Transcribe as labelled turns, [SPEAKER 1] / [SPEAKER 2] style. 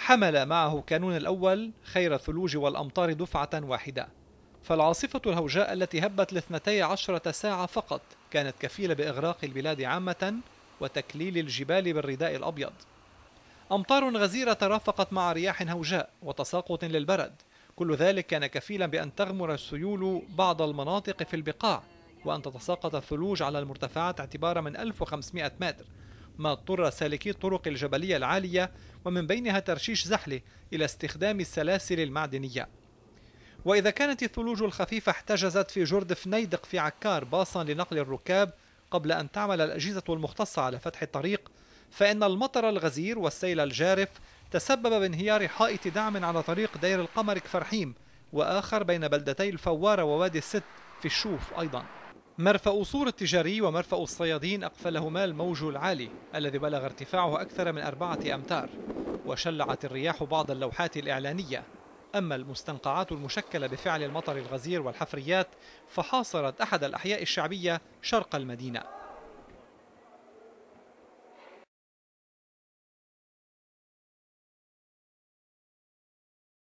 [SPEAKER 1] حمل معه كانون الأول خير الثلوج والأمطار دفعة واحدة فالعاصفة الهوجاء التي هبت لاثنتي عشرة ساعة فقط كانت كفيلة بإغراق البلاد عامة وتكليل الجبال بالرداء الأبيض أمطار غزيرة ترافقت مع رياح هوجاء وتساقط للبرد كل ذلك كان كفيلا بأن تغمر السيول بعض المناطق في البقاع وأن تتساقط الثلوج على المرتفعات اعتبارا من 1500 متر ما اضطر سالكي الطرق الجبلية العالية ومن بينها ترشيش زحله إلى استخدام السلاسل المعدنية وإذا كانت الثلوج الخفيفة احتجزت في جرد فنيدق في عكار باصا لنقل الركاب قبل أن تعمل الأجهزة المختصة على فتح الطريق فإن المطر الغزير والسيل الجارف تسبب بانهيار حائط دعم على طريق دير القمر كفرحيم وآخر بين بلدتي الفوارة ووادي الست في الشوف أيضاً مرفأ صور التجاري ومرفأ الصيادين أقفلهما الموج العالي الذي بلغ ارتفاعه أكثر من أربعة أمتار وشلعت الرياح بعض اللوحات الإعلانية أما المستنقعات المشكلة بفعل المطر الغزير والحفريات فحاصرت أحد الأحياء الشعبية شرق المدينة